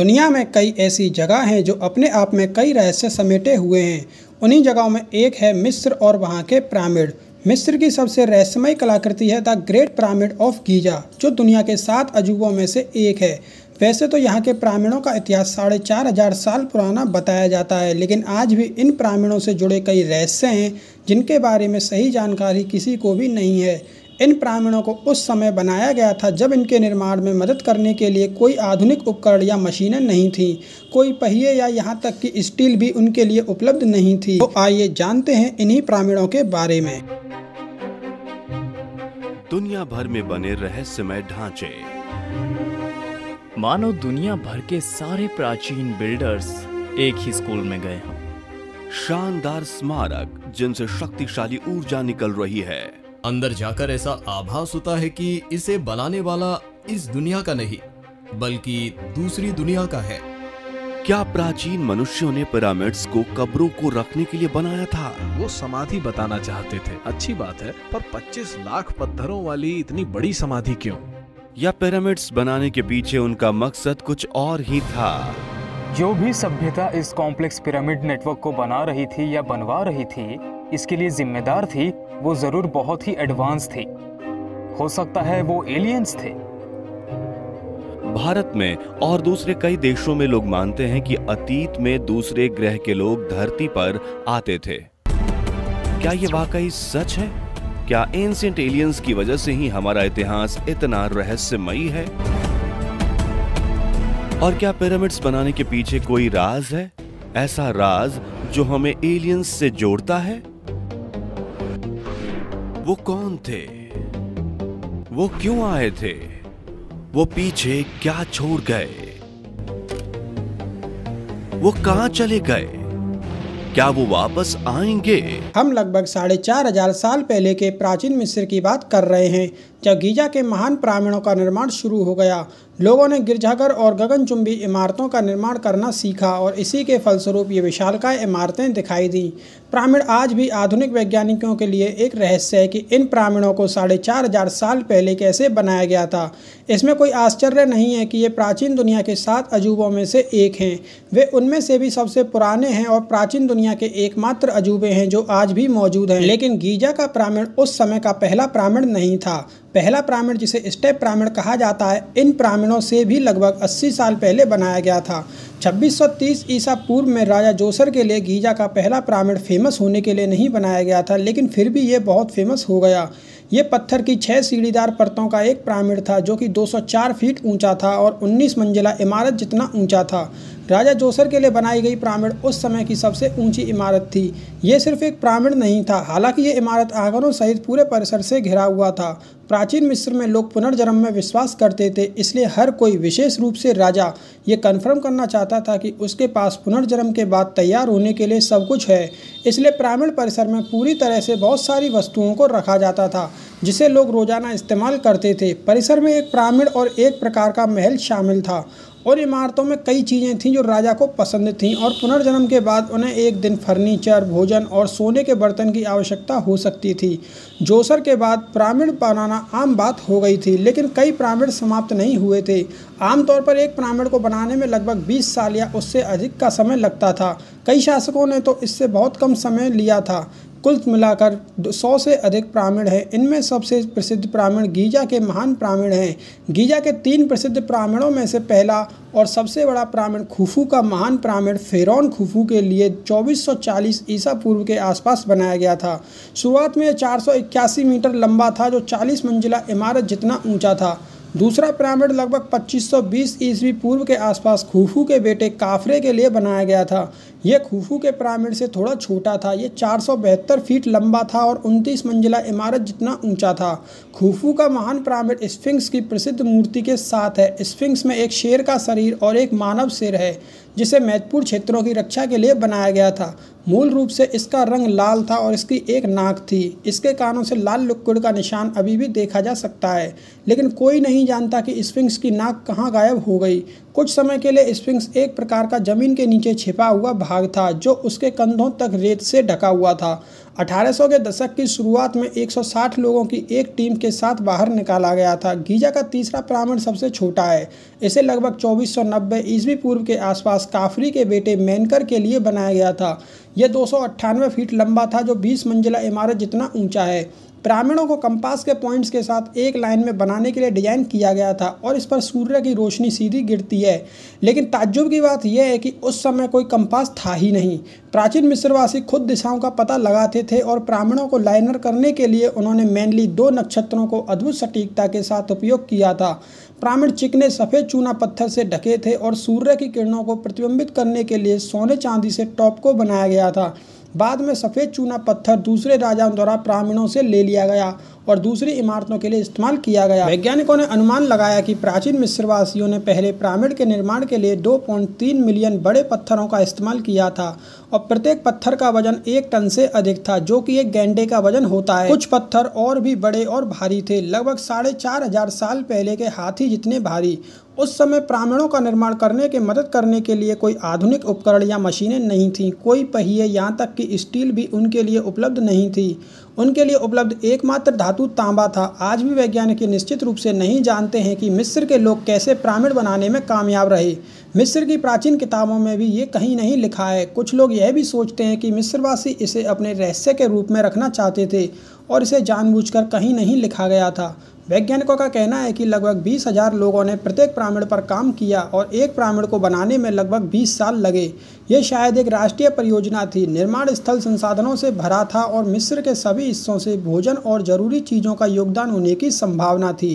दुनिया में कई ऐसी जगह हैं जो अपने आप में कई रहस्य समेटे हुए हैं उन्हीं जगहों में एक है मिस्र और वहाँ के पिरामिड मिस्र की सबसे रहस्यमय कलाकृति है the great pyramid of Giza जो दुनिया के सात अजूबों में से एक है वैसे तो यहाँ के पिरामिडों का इतिहास साढ़े चार हजार साल पुराना बताया जाता है लेकिन आज भी इन पिरामिडों से जुड़े कई रहस्य हैं जिनके बारे में सही जानकारी किसी को भी नहीं है इन प्रामीणों को उस समय बनाया गया था जब इनके निर्माण में मदद करने के लिए कोई आधुनिक उपकरण या मशीनें नहीं थी कोई पहिए या यहाँ तक कि स्टील भी उनके लिए उपलब्ध नहीं थी तो आइए जानते हैं इन्हीं प्रामीणों के बारे में दुनिया भर में बने रहस्यमय ढांचे मानो दुनिया भर के सारे प्राचीन बिल्डर्स एक ही स्कूल में गए हों शानदार स्मारक जिनसे शक्तिशाली ऊर्जा निकल रही है अंदर जाकर ऐसा आभास होता है कि इसे बनाने वाला इस दुनिया का नहीं बल्कि दूसरी दुनिया का है क्या प्राचीन मनुष्यों ने पिरामिड्स को कब्रों को रखने के लिए बनाया था वो समाधि बताना चाहते थे अच्छी बात है पर 25 लाख पत्थरों वाली इतनी बड़ी समाधि क्यों? या पिरामिड्स बनाने के पीछे उनका मकसद कुछ और ही था जो भी सभ्यता इस कॉम्प्लेक्स पिरामिड नेटवर्क को बना रही थी या बनवा रही थी इसके लिए जिम्मेदार थी वो जरूर बहुत ही एडवांस थे हो सकता है वो एलियंस थे भारत में और दूसरे कई देशों में लोग मानते हैं कि अतीत में दूसरे ग्रह के लोग धरती पर आते थे क्या ये वाकई सच है क्या एंसेंट एलियंस की वजह से ही हमारा इतिहास इतना रहस्यमयी है और क्या पिरामिड्स बनाने के पीछे कोई राज है ऐसा राज जो हमें एलियंस से जोड़ता है वो कौन थे वो क्यों आए थे वो पीछे क्या छोड़ गए वो कहा चले गए क्या वो वापस आएंगे हम लगभग साढ़े चार हजार साल पहले के प्राचीन मिस्र की बात कर रहे हैं जब गीजा के महान प्रामीणों का निर्माण शुरू हो गया लोगों ने गिरजाघर और गगनचुंबी इमारतों का निर्माण करना सीखा और इसी के फलस्वरूप ये विशालकाय इमारतें दिखाई दीं प्रामीण आज भी आधुनिक वैज्ञानिकों के लिए एक रहस्य है कि इन प्रामीणों को साढ़े चार हजार साल पहले कैसे बनाया गया था इसमें कोई आश्चर्य नहीं है कि ये प्राचीन दुनिया के सात अजूबों में से एक हैं वे उनमें से भी सबसे पुराने हैं और प्राचीन दुनिया के एकमात्र अजूबे हैं जो आज भी मौजूद हैं लेकिन गीजा का प्रामीण उस समय का पहला प्रामीण नहीं था पहला प्रामीण जिसे स्टेप प्रामीण कहा जाता है इन प्रामीणों से भी लगभग 80 साल पहले बनाया गया था छब्बीस ईसा पूर्व में राजा जोसर के लिए गीजा का पहला पिरामिड फेमस होने के लिए नहीं बनाया गया था लेकिन फिर भी ये बहुत फेमस हो गया ये पत्थर की छः सीढ़ीदार परतों का एक पिरामिड था जो कि 204 फीट ऊंचा था और 19 मंजिला इमारत जितना ऊंचा था राजा जोसर के लिए बनाई गई पिरामिड उस समय की सबसे ऊंची इमारत थी ये सिर्फ एक पिरामिड नहीं था हालांकि ये इमारत आगरों सहित पूरे परिसर से घिरा हुआ था प्राचीन मिस्र में लोग पुनर्जन्म में विश्वास करते थे इसलिए हर कोई विशेष रूप से राजा ये कन्फर्म करना चाहता चाहता था कि उसके पास पुनर्जन्म के बाद तैयार होने के लिए सब कुछ है इसलिए प्रामीण परिसर में पूरी तरह से बहुत सारी वस्तुओं को रखा जाता था जिसे लोग रोज़ाना इस्तेमाल करते थे परिसर में एक प्रामीण और एक प्रकार का महल शामिल था और इमारतों में कई चीज़ें थीं जो राजा को पसंद थीं और पुनर्जन्म के बाद उन्हें एक दिन फर्नीचर भोजन और सोने के बर्तन की आवश्यकता हो सकती थी जोसर के बाद प्रामीण बनाना आम बात हो गई थी लेकिन कई प्रामीण समाप्त नहीं हुए थे आमतौर पर एक प्रामीण को बनाने में लगभग 20 साल या उससे अधिक का समय लगता था कई शासकों ने तो इससे बहुत कम समय लिया था कुल मिलाकर 100 से अधिक प्रामीण हैं इनमें सबसे प्रसिद्ध प्रामीण गीजा के महान प्रामीण हैं गीजा के तीन प्रसिद्ध प्रामीणों में से पहला और सबसे बड़ा प्रामीण खुफू का महान प्रामीण फेरौन खुफू के लिए 2440 ईसा पूर्व के आसपास बनाया गया था शुरुआत में यह मीटर लंबा था जो चालीस मंजिला इमारत जितना ऊँचा था दूसरा पिरामिड लगभग 2520 ईस्वी पूर्व के आसपास खूफू के बेटे काफरे के लिए बनाया गया था यह खूफू के पिरामिड से थोड़ा छोटा था यह चार फीट लंबा था और उनतीस मंजिला इमारत जितना ऊंचा था खूफू का महान पिरामिड स्फिंक्स की प्रसिद्ध मूर्ति के साथ है स्फिंक्स में एक शेर का शरीर और एक मानव सिर है जिसे महत्वपूर्ण क्षेत्रों की रक्षा के लिए बनाया गया था मूल रूप से इसका रंग लाल था और इसकी एक नाक थी इसके कानों से लाल लुक्कुड़ का निशान अभी भी देखा जा सकता है लेकिन कोई नहीं जानता कि स्पिंग्स की नाक कहाँ गायब हो गई कुछ समय के लिए स्पिंग्स एक प्रकार का जमीन के नीचे छिपा हुआ भाग था जो उसके कंधों तक रेत से ढका हुआ था 1800 के दशक की शुरुआत में 160 लोगों की एक टीम के साथ बाहर निकाला गया था गीजा का तीसरा प्रामण सबसे छोटा है इसे लगभग चौबीस ईस्वी पूर्व के आसपास काफरी के बेटे मैनकर के लिए बनाया गया था यह दो फीट लंबा था जो बीस मंजिला इमारत जितना ऊँचा है पिरामिडों को कंपास के पॉइंट्स के साथ एक लाइन में बनाने के लिए डिजाइन किया गया था और इस पर सूर्य की रोशनी सीधी गिरती है लेकिन ताज्जुब की बात यह है कि उस समय कोई कंपास था ही नहीं प्राचीन मिस्रवासी खुद दिशाओं का पता लगाते थे और ब्राह्मणों को लाइनर करने के लिए उन्होंने मेनली दो नक्षत्रों को अद्भुत सटीकता के साथ उपयोग किया था प्रामीण चिकने सफ़ेद चूना पत्थर से ढके थे और सूर्य की किरणों को प्रतिबिंबित करने के लिए सोने चांदी से टॉप को बनाया गया था बाद में सफ़ेद चूना पत्थर दूसरे राजाओं द्वारा ब्राह्मणों से ले लिया गया और दूसरी इमारतों के लिए इस्तेमाल किया गया वैज्ञानिकों ने अनुमान लगाया कि प्राचीन मिस्रवासियों ने पहले पिरामिड के निर्माण के लिए 2.3 मिलियन बड़े पत्थरों का इस्तेमाल किया था और प्रत्येक पत्थर का वजन एक टन से अधिक था जो कि एक गेंडे का वजन होता है कुछ पत्थर और भी बड़े और भारी थे लगभग साढ़े चार हजार साल पहले के हाथी जितने भारी उस समय प्रामीणों का निर्माण करने के मदद करने के लिए कोई आधुनिक उपकरण या मशीनें नहीं थीं कोई पहिए यहाँ तक कि स्टील भी उनके लिए उपलब्ध नहीं थी उनके लिए उपलब्ध एकमात्र धातु तांबा था आज भी वैज्ञानिक निश्चित रूप से नहीं जानते हैं कि मिस्र के लोग कैसे पिरामिड बनाने में कामयाब रहे मिस्र की प्राचीन किताबों में भी ये कहीं नहीं लिखा है कुछ लोग यह भी सोचते हैं कि मिस्रवासी इसे अपने रहस्य के रूप में रखना चाहते थे और इसे जानबूझकर कहीं नहीं लिखा गया था वैज्ञानिकों का कहना है कि लगभग बीस हजार लोगों ने प्रत्येक प्रामिण पर काम किया और एक प्रामिण को बनाने में लगभग बीस साल लगे ये शायद एक राष्ट्रीय परियोजना थी निर्माण स्थल संसाधनों से भरा था और मिस्र के सभी हिस्सों से भोजन और जरूरी चीज़ों का योगदान होने की संभावना थी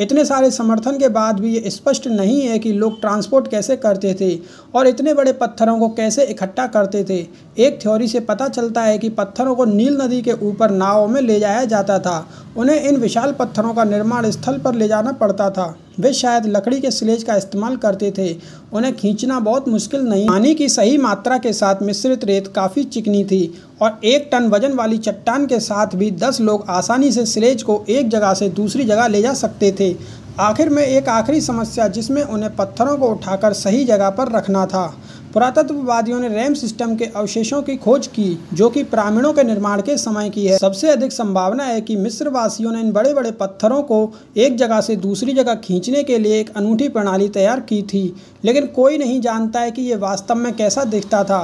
इतने सारे समर्थन के बाद भी ये स्पष्ट नहीं है कि लोग ट्रांसपोर्ट कैसे करते थे और इतने बड़े पत्थरों को कैसे इकट्ठा करते थे एक थ्योरी से पता चलता है कि पत्थरों को नील नदी के ऊपर नावों में ले जाया जाता था उन्हें इन विशाल पत्थरों का निर्माण स्थल पर ले जाना पड़ता था वे शायद लकड़ी के स्लेज का इस्तेमाल करते थे उन्हें खींचना बहुत मुश्किल नहीं पानी की सही मात्रा के साथ मिश्रित रेत काफ़ी चिकनी थी और एक टन वजन वाली चट्टान के साथ भी दस लोग आसानी से स्लेज को एक जगह से दूसरी जगह ले जा सकते थे आखिर में एक आखिरी समस्या जिसमें उन्हें पत्थरों को उठाकर सही जगह पर रखना था पुरातत्ववादियों ने रैम सिस्टम के अवशेषों की खोज की जो कि प्रामीणों के निर्माण के समय की है सबसे अधिक संभावना है कि मिस्र वासियों ने इन बड़े बड़े पत्थरों को एक जगह से दूसरी जगह खींचने के लिए एक अनूठी प्रणाली तैयार की थी लेकिन कोई नहीं जानता है कि ये वास्तव में कैसा दिखता था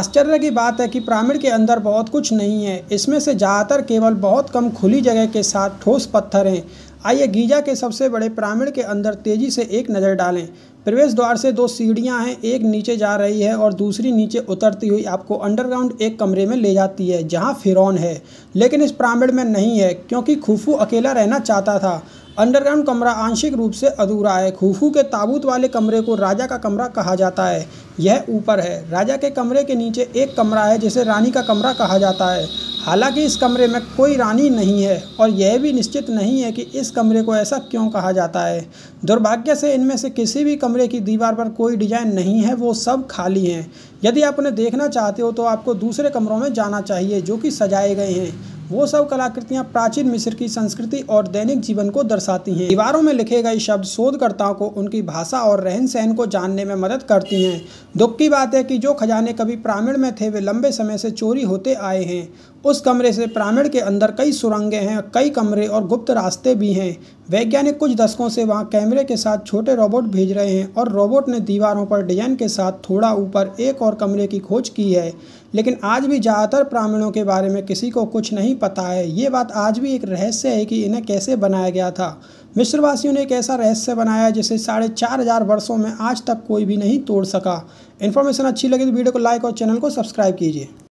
आश्चर्य की बात है कि प्रामीण के अंदर बहुत कुछ नहीं है इसमें से ज़्यादातर केवल बहुत कम खुली जगह के साथ ठोस पत्थर हैं आइए गीजा के सबसे बड़े पिरामिड के अंदर तेजी से एक नज़र डालें प्रवेश द्वार से दो सीढ़ियां हैं एक नीचे जा रही है और दूसरी नीचे उतरती हुई आपको अंडरग्राउंड एक कमरे में ले जाती है जहां फिरौन है लेकिन इस पिरामिड में नहीं है क्योंकि खुफू अकेला रहना चाहता था अंडरग्राउंड कमरा आंशिक रूप से अधूरा है खुफू के ताबूत वाले कमरे को राजा का कमरा कहा जाता है यह ऊपर है राजा के कमरे के नीचे एक कमरा है जिसे रानी का कमरा कहा जाता है हालांकि इस कमरे में कोई रानी नहीं है और यह भी निश्चित नहीं है कि इस कमरे को ऐसा क्यों कहा जाता है दुर्भाग्य से इनमें से किसी भी कमरे की दीवार पर कोई डिजाइन नहीं है वो सब खाली हैं यदि आप उन्हें देखना चाहते हो तो आपको दूसरे कमरों में जाना चाहिए जो कि सजाए गए हैं वो सब कलाकृतियाँ प्राचीन मिस्र की संस्कृति और दैनिक जीवन को दर्शाती हैं दीवारों में लिखे गए शब्द शोधकर्ताओं को उनकी भाषा और रहन सहन को जानने में मदद करती हैं दुख की बात है कि जो खजाने कभी प्रामीण में थे वे लंबे समय से चोरी होते आए हैं उस कमरे से पिरामिड के अंदर कई सुरंगें हैं कई कमरे और गुप्त रास्ते भी हैं वैज्ञानिक कुछ दशकों से वहाँ कैमरे के साथ छोटे रोबोट भेज रहे हैं और रोबोट ने दीवारों पर डिजाइन के साथ थोड़ा ऊपर एक और कमरे की खोज की है लेकिन आज भी ज़्यादातर प्रामीणों के बारे में किसी को कुछ नहीं पता है ये बात आज भी एक रहस्य है कि इन्हें कैसे बनाया गया था मिस्रवासियों ने एक ऐसा रहस्य बनाया जिसे साढ़े चार हज़ार वर्षों में आज तक कोई भी नहीं तोड़ सका इन्फॉर्मेशन अच्छी लगी तो वीडियो को लाइक और चैनल को सब्सक्राइब कीजिए